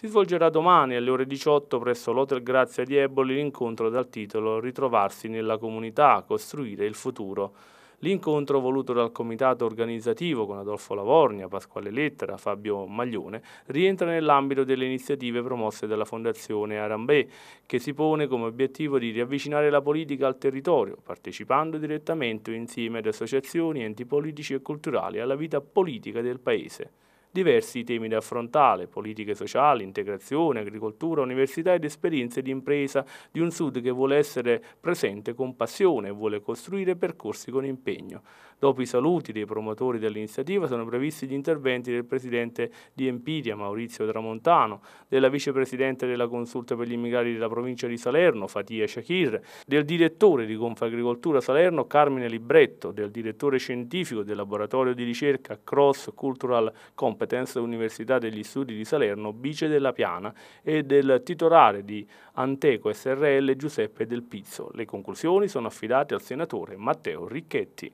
Si svolgerà domani alle ore 18 presso l'Hotel Grazia di Eboli l'incontro dal titolo Ritrovarsi nella comunità, costruire il futuro. L'incontro voluto dal comitato organizzativo con Adolfo Lavornia, Pasquale Lettera, Fabio Maglione rientra nell'ambito delle iniziative promosse dalla Fondazione Arambè che si pone come obiettivo di riavvicinare la politica al territorio partecipando direttamente insieme ad associazioni, enti politici e culturali alla vita politica del Paese diversi temi da affrontare, politiche sociali, integrazione, agricoltura, università ed esperienze di impresa di un Sud che vuole essere presente con passione e vuole costruire percorsi con impegno. Dopo i saluti dei promotori dell'iniziativa sono previsti gli interventi del Presidente di Empidia, Maurizio Tramontano, della Vicepresidente della Consulta per gli Immigrati della provincia di Salerno, Fatia Shakir, del Direttore di Confagricoltura Salerno, Carmine Libretto, del Direttore Scientifico del Laboratorio di Ricerca Cross Cultural Company competenza dell'Università degli Studi di Salerno vice della Piana e del titolare di Anteco SRL Giuseppe Del Pizzo. Le conclusioni sono affidate al senatore Matteo Ricchetti.